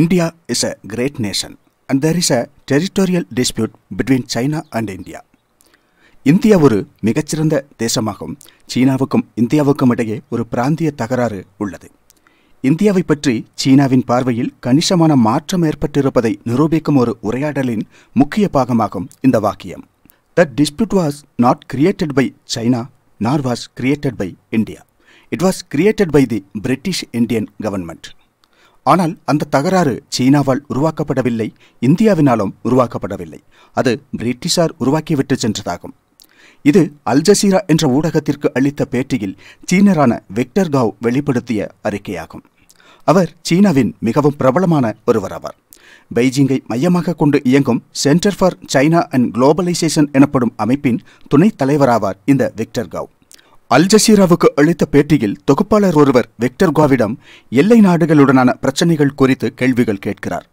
India is a great nation and there is a territorial dispute between China and India. India ஒரு மிகச்சிறந்த தேசமாகும் சீனாவுக்கும் இந்தியாவுக்கும் இடையே ஒரு பிராந்திய தகராறு உள்ளது இந்தியாவை பற்றி சீனாவின் பார்வையில் கணிசமான மாற்றம் ஏற்பட்டிருப்பதை நிரூபிக்கும் ஒரு உரையாடலின் முக்கிய பாகமாகும் இந்த வாக்கியம் that dispute was not created by China nor was created by India it was created by the British Indian government ஆனால் அந்த தகராறு சீனாவால் உருவாக்கப்படவில்லை இந்தியாவினாலும் உருவாக்கப்படவில்லை அது பிரிட்டிஷார் உருவாக்கிவிட்டு சென்றதாகும் இது அல்ஜசீரா என்ற ஊடகத்திற்கு அளித்த பேட்டியில் சீனரான விக்டர் காவ் வெளிப்படுத்திய அறிக்கையாகும் அவர் சீனாவின் மிகவும் பிரபலமான ஒருவர் ஆவார் பெய்ஜிங்கை மையமாக கொண்டு இயங்கும் centre for China and globalization எனப்படும் அமைப்பின் துணைத் தலைவராவார் இந்த விக்டர் காவ் அல் ஜசீராவுக்கு அளித்த பேட்டியில் தொகுப்பாளர் ஒருவர் விக்டர் கோவிடம் எல்லை நாடுகளுடனான பிரச்சினைகள் குறித்து கேள்விகள் கேட்கிறார்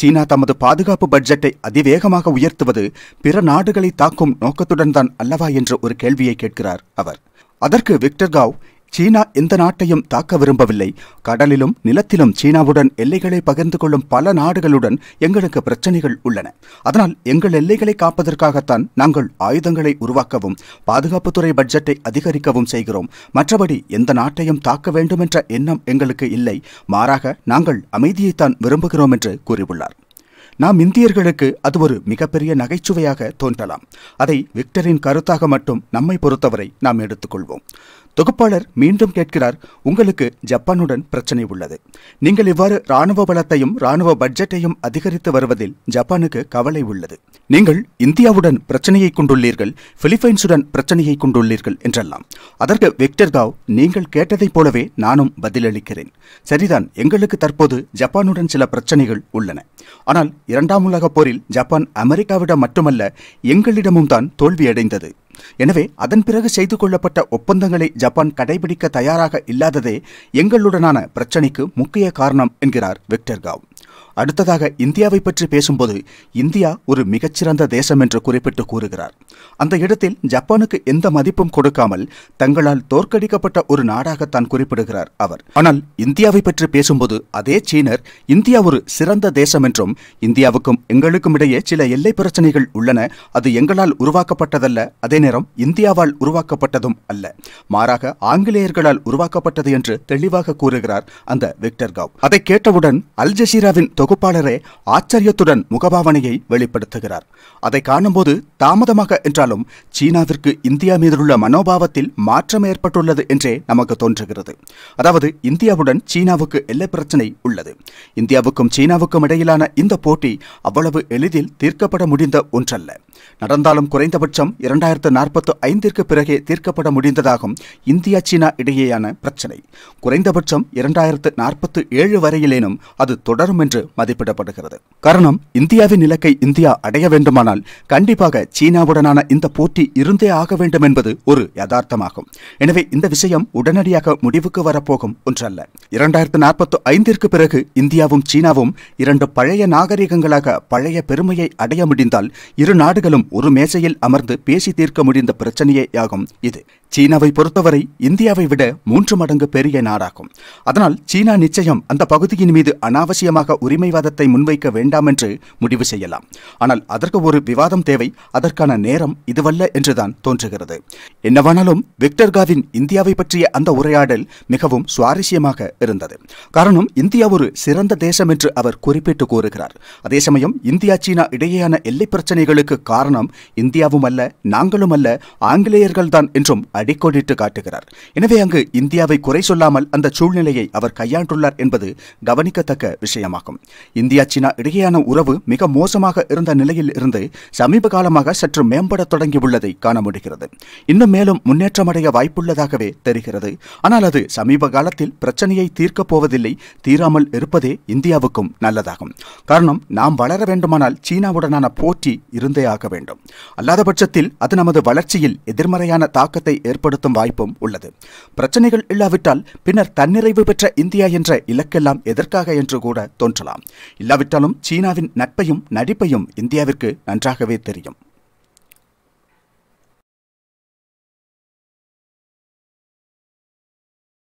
சீனா தமது பாதுகாப்பு பட்ஜெட்டை அதிவேகமாக உயர்த்துவது பிற நாடுகளை தாக்கும் நோக்கத்துடன் தான் அல்லவா என்ற ஒரு கேள்வியை கேட்கிறார் அவர் அதற்கு விக்டர் காவ் சீனா எந்த நாட்டையும் தாக்க விரும்பவில்லை கடலிலும் நிலத்திலும் சீனாவுடன் எல்லைகளை பகிர்ந்து கொள்ளும் பல நாடுகளுடன் எங்களுக்கு பிரச்சனைகள் உள்ளன அதனால் எங்கள் எல்லைகளை காப்பதற்காகத்தான் நாங்கள் ஆயுதங்களை உருவாக்கவும் பாதுகாப்புத்துறை பட்ஜெட்டை அதிகரிக்கவும் செய்கிறோம் மற்றபடி எந்த நாட்டையும் தாக்க வேண்டும் என்ற எண்ணம் எங்களுக்கு இல்லை மாறாக நாங்கள் அமைதியைத்தான் விரும்புகிறோம் என்று கூறியுள்ளார் நாம் இந்தியர்களுக்கு அது ஒரு மிகப்பெரிய நகைச்சுவையாக தோன்றலாம் அதை விக்டரின் கருத்தாக மட்டும் நம்மை பொறுத்தவரை நாம் எடுத்துக்கொள்வோம் தொகுப்பாளர் மீண்டும் கேட்கிறார் உங்களுக்கு ஜப்பானுடன் பிரச்சனை உள்ளது நீங்கள் இவ்வாறு ராணுவ பலத்தையும் ராணுவ பட்ஜெட்டையும் அதிகரித்து வருவதில் ஜப்பானுக்கு கவலை உள்ளது நீங்கள் இந்தியாவுடன் பிரச்சனையை கொண்டுள்ளீர்கள் பிலிப்பைன்ஸுடன் பிரச்சனையை கொண்டுள்ளீர்கள் என்றெல்லாம் அதற்கு விக்டர் காவ் நீங்கள் கேட்டதைப் போலவே நானும் பதிலளிக்கிறேன் சரிதான் எங்களுக்கு தற்போது ஜப்பானுடன் சில பிரச்சனைகள் உள்ளன ஆனால் இரண்டாம் உலகப் போரில் ஜப்பான் அமெரிக்காவிடம் மட்டுமல்ல எங்களிடமும் தான் தோல்வியடைந்தது எனவே அதன் பிறகு செய்து கொள்ளப்பட்ட ஒப்பந்தங்களை ஜப்பான் கடைபிடிக்க தயாராக இல்லாததே எங்களுடனான பிரச்சினைக்கு முக்கிய காரணம் என்கிறார் விக்டர் காவ் அடுத்ததாக இந்தியாவை பற்றி பேசும்போது இந்தியா ஒரு மிகச்சிறந்த தேசம் என்று குறிப்பிட்டு கூறுகிறார் அந்த இடத்தில் ஜப்பானுக்கு எந்த மதிப்பும் கொடுக்காமல் தங்களால் தோற்கடிக்கப்பட்ட ஒரு நாடாக தான் குறிப்பிடுகிறார் அவர் ஆனால் இந்தியாவை பற்றி பேசும்போது அதே சீனர் இந்தியா ஒரு சிறந்த தேசம் என்றும் இந்தியாவுக்கும் எங்களுக்கும் இடையே சில எல்லை பிரச்சனைகள் உள்ளன அது எங்களால் உருவாக்கப்பட்டதல்ல அதே நேரம் இந்தியாவால் உருவாக்கப்பட்டதும் அல்ல மாறாக ஆங்கிலேயர்களால் உருவாக்கப்பட்டது என்று தெளிவாக கூறுகிறார் அந்த விக்டர் கவ் அதை கேட்டவுடன் அல் ஜசீராவின் தொகுப்பாளரே ஆச்சரியத்துடன் முகபாவனையை வெளிப்படுத்துகிறார் அதை காணும்போது தாமதமாக என்றாலும் சீனாவிற்கு இந்தியா மீதுள்ள மனோபாவத்தில் மாற்றம் ஏற்பட்டுள்ளது என்றே நமக்கு தோன்றுகிறது அதாவது இந்தியாவுடன் சீனாவுக்கு எல்லை பிரச்சனை உள்ளது இந்தியாவுக்கும் சீனாவுக்கும் இடையிலான இந்த போட்டி அவ்வளவு எளிதில் தீர்க்கப்பட முடிந்த ஒன்றல்ல நடந்தாலும் குறைந்தபட்சம் இரண்டாயிரத்து நாற்பத்து ஐந்திற்கு பிறகே தீர்க்கப்பட முடிந்ததாகும் இந்தியா சீனா இடையேயான பிரச்சினை குறைந்தபட்சம் இரண்டாயிரத்து நாற்பத்து ஏழு வரையிலேனும் அது தொடரும் என்று மதிப்பிடப்படுகிறது காரணம் இந்தியாவின் இலக்கை இந்தியா அடைய வேண்டுமானால் கண்டிப்பாக சீனாவுடனான இந்த போட்டி இருந்தே ஆக வேண்டும் என்பது ஒரு யதார்த்தமாகும் எனவே இந்த விஷயம் உடனடியாக முடிவுக்கு வரப்போகும் ஒன்றல்ல இரண்டாயிரத்து நாற்பத்து ஐந்திற்கு பிறகு இந்தியாவும் சீனாவும் இரண்டு பழைய நாகரிகங்களாக பழைய பெருமையை அடைய முடிந்தால் இரு நாடுகள் நாடுகளும் ஒரு மேசையில் அமர்ந்து பேசி தீர்க்க முடிந்த பிரச்சனையே ஆகும் இது சீனாவை பொறுத்தவரை இந்தியாவை விட மூன்று மடங்கு பெரிய நாடாகும் அதனால் சீனா நிச்சயம் அந்த பகுதியின் மீது அனாவசியமாக உரிமைவாதத்தை முன்வைக்க வேண்டாம் என்று முடிவு செய்யலாம் ஆனால் அதற்கு ஒரு விவாதம் தேவை அதற்கான நேரம் இதுவல்ல என்றுதான் தோன்றுகிறது என்னவானாலும் விக்டர் காவின் இந்தியாவை பற்றிய அந்த உரையாடல் மிகவும் சுவாரஸ்யமாக இருந்தது காரணம் இந்தியா ஒரு சிறந்த தேசம் என்று அவர் குறிப்பிட்டு கூறுகிறார் அதே சமயம் இந்தியா சீனா இடையேயான எல்லை பிரச்சனைகளுக்கு காரணம் இந்தியாவும் அல்ல நாங்களும் அல்ல ஆங்கிலேயர்கள்தான் என்றும் அடிக்கோடிட்டு காட்டுகிறார் எனவே அங்கு இந்தியாவை குறை சொல்லாமல் அந்த சூழ்நிலையை அவர் கையாண்டுள்ளார் என்பது கவனிக்கத்தக்க விஷயமாகும் இந்தியா சீனா இடையேயான உறவு மிக மோசமாக இருந்த நிலையில் இருந்து சமீப காலமாக சற்று மேம்படத் தொடங்கியுள்ளதை காண முடிகிறது இன்னும் மேலும் முன்னேற்றமடைய வாய்ப்புள்ளதாகவே தெரிகிறது ஆனால் அது சமீப காலத்தில் பிரச்சனையை தீர்க்கப் போவதில்லை தீராமல் இருப்பதே இந்தியாவுக்கும் நல்லதாகும் காரணம் நாம் வளர வேண்டுமானால் சீனாவுடனான போட்டி இருந்தே ஆக உருவாக்க வேண்டும் அல்லாத பட்சத்தில் அது நமது வளர்ச்சியில் எதிர்மறையான தாக்கத்தை ஏற்படுத்தும் வாய்ப்பும் உள்ளது பிரச்சனைகள் இல்லாவிட்டால் பின்னர் தன்னிறைவு பெற்ற இந்தியா என்ற இலக்கெல்லாம் எதற்காக என்று கூட தோன்றலாம் இல்லாவிட்டாலும் சீனாவின் நட்பையும் நடிப்பையும் இந்தியாவிற்கு நன்றாகவே தெரியும்